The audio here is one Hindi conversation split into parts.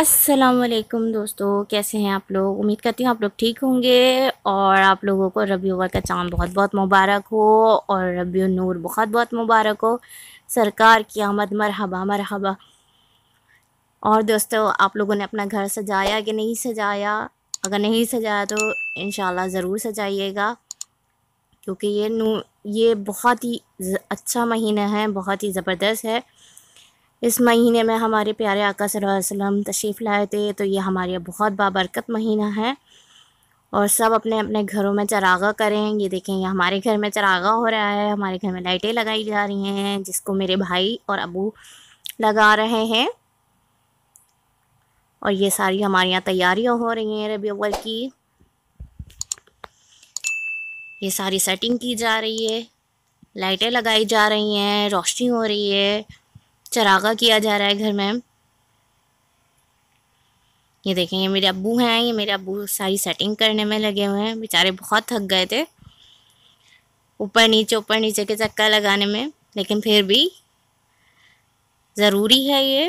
असलकम दोस्तों कैसे हैं आप लोग उम्मीद करती हूँ आप लोग ठीक होंगे और आप लोगों को रबी उवर का चांद बहुत बहुत मुबारक हो और रबी नूर बहुत बहुत मुबारक हो सरकार की आमद मरहबा मरहबा और दोस्तों आप लोगों ने अपना घर सजाया कि नहीं सजाया अगर नहीं सजाया तो इन ज़रूर सजाइएगा क्योंकि ये नू ये बहुत ही अच्छा महीना है बहुत ही ज़बरदस्त है इस महीने में हमारे प्यारे आका सल्लम तशरीफ़ लाए थे तो ये हमारे बहुत बाबरकत महीना है और सब अपने अपने घरों में चरागा करें ये देखें ये हमारे घर में चरागा हो रहा है हमारे घर में लाइटें लगाई जा रही हैं जिसको मेरे भाई और अबू लगा रहे हैं और ये सारी हमारे यहाँ तैयारियाँ हो रही हैं रबी अव्वल की ये सारी सेटिंग की जा रही है लाइटें लगाई जा रही हैं रोशनी हो रही है चरागा किया जा रहा है घर में ये देखें ये मेरे अबू हैं ये मेरे अबू सारी सेटिंग करने में लगे हुए हैं बेचारे बहुत थक गए थे ऊपर नीचे ऊपर नीचे के चक्का लगाने में लेकिन फिर भी ज़रूरी है ये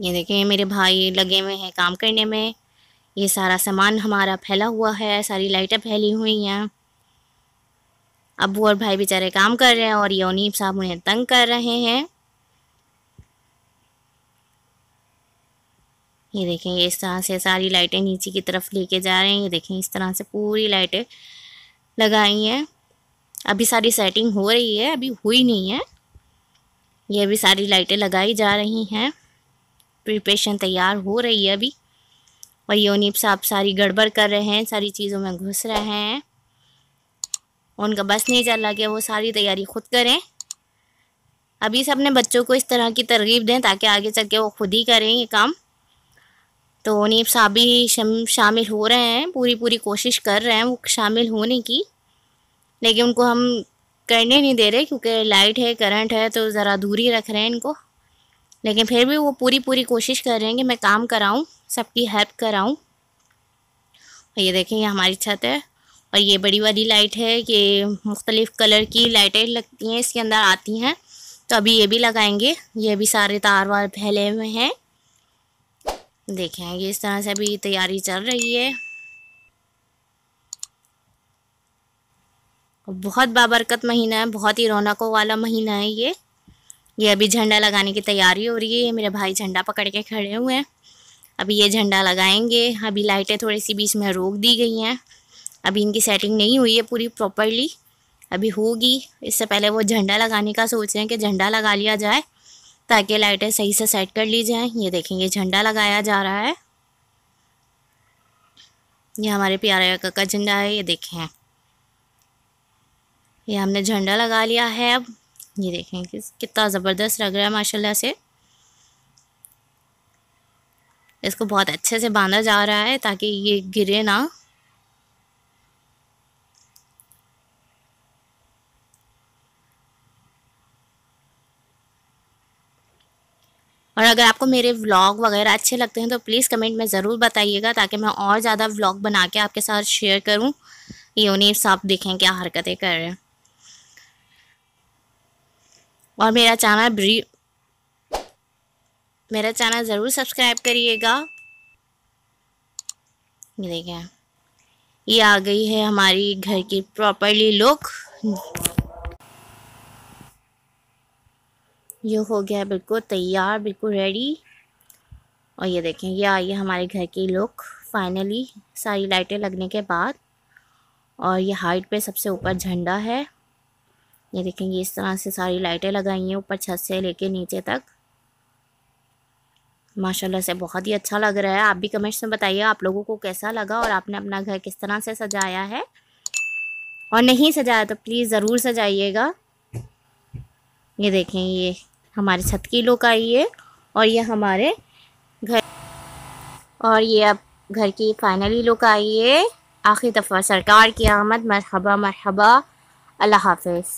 ये देखें ये मेरे भाई लगे हुए हैं काम करने में ये सारा सामान हमारा फैला हुआ है सारी लाइटें फैली हुई हैं अबू और भाई बेचारे काम कर रहे हैं और योनीब साहब उन्हें तंग कर रहे हैं ये देखें ये इस तरह से सारी लाइटें नीचे की तरफ लेके जा रहे हैं ये देखें इस तरह से पूरी लाइटें लगाई हैं अभी सारी सेटिंग हो रही है अभी हुई नहीं है ये अभी सारी लाइटें लगाई जा रही हैं प्रिपरेशन तैयार हो रही है अभी और योनिप साहब सारी गड़बड़ कर रहे हैं सारी चीज़ों में घुस रहे हैं उनका बस नहीं चल रहा कि वो सारी तैयारी खुद करें अभी से अपने बच्चों को इस तरह की तरगीब दें ताकि आगे चल के वो खुद ही करें ये काम तो नीब साहब भी शामिल हो रहे हैं पूरी पूरी कोशिश कर रहे हैं वो शामिल होने की लेकिन उनको हम करने नहीं दे रहे क्योंकि लाइट है करंट है तो ज़रा दूरी रख रहे हैं इनको लेकिन फिर भी वो पूरी पूरी कोशिश कर रहे हैं कि मैं काम कराऊँ सबकी हेल्प कराऊँ और ये देखें ये हमारी छत है और ये बड़ी वाली लाइट है ये मुख्तलिफ़ कलर की लाइटें लगती हैं इसके अंदर आती हैं तो अभी ये भी लगाएंगे ये भी सारे तार वार फैले हुए हैं देखें ये इस तरह से अभी तैयारी चल रही है बहुत बाबरकत महीना है बहुत ही रौनकों वाला महीना है ये ये अभी झंडा लगाने की तैयारी हो रही है मेरे भाई झंडा पकड़ के खड़े हुए हैं अभी ये झंडा लगाएंगे अभी लाइटें थोड़ी सी बीच में रोक दी गई हैं अभी इनकी सेटिंग नहीं हुई है पूरी प्रॉपरली अभी होगी इससे पहले वो झंडा लगाने का सोच रहे हैं कि झंडा लगा लिया जाए ताकि लाइटें सही से सेट कर ली जाएँ ये देखेंगे झंडा लगाया जा रहा है ये हमारे प्यारे का, का झंडा है ये देखें ये हमने झंडा लगा लिया है अब ये देखें कि कितना ज़बरदस्त लग रहा है माशाल्लाह से इसको बहुत अच्छे से बांधा जा रहा है ताकि ये गिरे ना और अगर आपको मेरे व्लॉग वगैरह अच्छे लगते हैं तो प्लीज़ कमेंट में ज़रूर बताइएगा ताकि मैं और ज़्यादा व्लॉग बना के आपके साथ शेयर करूँ यूनिट्स आप देखें क्या हरकतें कर रहे हैं और मेरा चैनल ब्री मेरा चैनल ज़रूर सब्सक्राइब करिएगा ये ये आ गई है हमारी घर की प्रॉपरली लुक ये हो गया है बिल्कुल तैयार बिल्कुल रेडी और ये देखें ये आई है हमारे घर की लुक फाइनली सारी लाइटें लगने के बाद और ये हाइट पे सबसे ऊपर झंडा है ये देखेंगे इस तरह से सारी लाइटें लगाई हैं ऊपर छत से लेके नीचे तक माशाल्लाह से बहुत ही अच्छा लग रहा है आप भी कमेंट्स में बताइए आप लोगों को कैसा लगा और आपने अपना घर किस तरह से सजाया है और नहीं सजाया तो प्लीज़ ज़रूर सजाइएगा ये देखें ये हमारे छत लुक आई है और ये हमारे घर और ये अब घर की फाइनली लुक आई है आखिरी दफ़ा सरकार की आमद मरहबा मरहबा अल्लाह हाफिज़